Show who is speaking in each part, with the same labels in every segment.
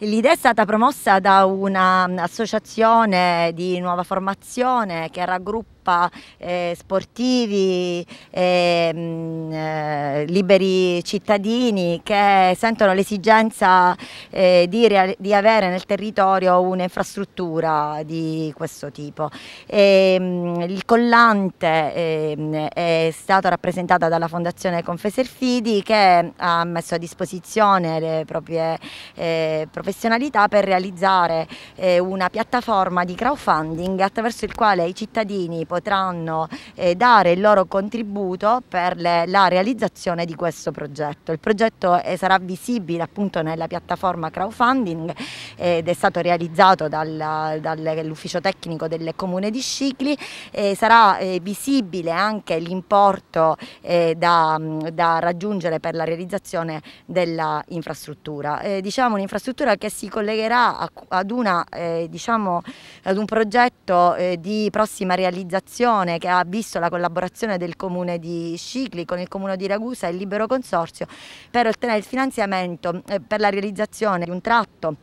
Speaker 1: L'idea è stata promossa da un'associazione di nuova formazione che raggruppa stampa, eh, sportivi, eh, mh, mm, eh, liberi cittadini che sentono l'esigenza eh, di, di, avere nel territorio un'infrastruttura di questo tipo. E, mh, mm, il collante mh, ehm, è stato rappresentato dalla Fondazione Confeserfidi che ha messo a disposizione le proprie eh, professionalità per realizzare una piattaforma di crowdfunding attraverso il quale i cittadini possono potranno eh, dare il loro contributo per le, la realizzazione di questo progetto. Il progetto eh, sarà visibile appunto nella piattaforma crowdfunding eh, ed è stato realizzato dall'ufficio tecnico del comune di Scicli, e sarà eh, visibile anche l'importo eh, da, da, raggiungere per la realizzazione dell'infrastruttura. diciamo un'infrastruttura che si collegherà a, ad, una, diciamo, ad un progetto di prossima realizzazione collaborazione che ha visto la collaborazione del comune di Scicli con il comune di Ragusa e il libero consorzio per ottenere il finanziamento eh, per la realizzazione di un tratto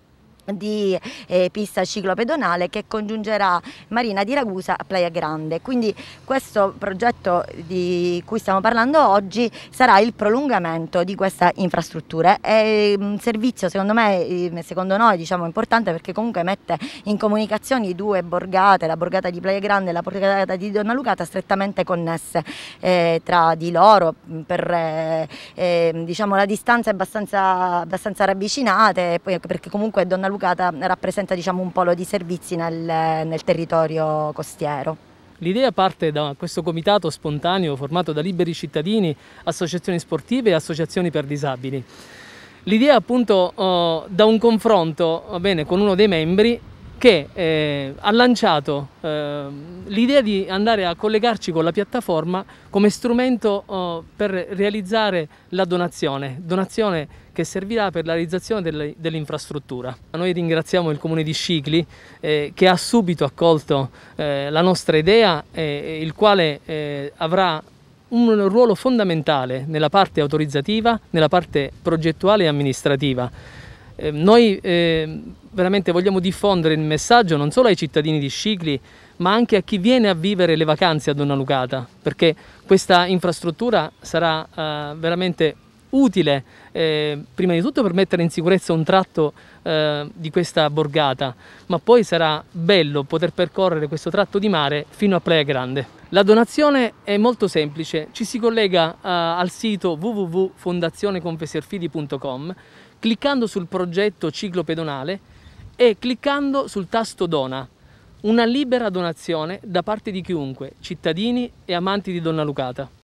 Speaker 1: di eh, pista ciclopedonale che congiungerà Marina di Ragusa a Playa Grande. Quindi questo progetto di cui stiamo parlando oggi sarà il prolungamento di questa infrastruttura. È mm, un servizio secondo me, eh, secondo noi diciamo importante perché comunque mette in comunicazione i due borgate, la borgata di Playa Grande e la borgata di Donna Lucata strettamente connesse eh, tra di loro mm, per eh, eh, diciamo la distanza è abbastanza, abbastanza ravvicinate perché comunque Donna Lucata Lucata rappresenta diciamo, un polo di servizi nel, nel territorio costiero.
Speaker 2: L'idea parte da questo comitato spontaneo formato da liberi cittadini, associazioni sportive e associazioni per disabili. L'idea appunto oh, da un confronto bene, con uno dei membri che eh, ha lanciato eh, l'idea di andare a collegarci con la piattaforma come strumento oh, per realizzare la donazione, donazione che servirà per la realizzazione delle, dell'infrastruttura. Noi ringraziamo il comune di Scicli eh, che ha subito accolto eh, la nostra idea, il quale eh, avrà un ruolo fondamentale nella parte autorizzativa, nella parte progettuale e amministrativa. Eh, noi eh, veramente vogliamo diffondere il messaggio non solo ai cittadini di Scicli, ma anche a chi viene a vivere le vacanze a Donna Lucata, perché questa infrastruttura sarà eh, veramente utile eh, prima di tutto per mettere in sicurezza un tratto eh, di questa borgata, ma poi sarà bello poter percorrere questo tratto di mare fino a Playa Grande. La donazione è molto semplice, ci si collega eh, al sito www.fondazioneconfeserfidi.com, cliccando sul progetto ciclo pedonale e cliccando sul tasto dona, una libera donazione da parte di chiunque, cittadini e amanti di Donna Lucata.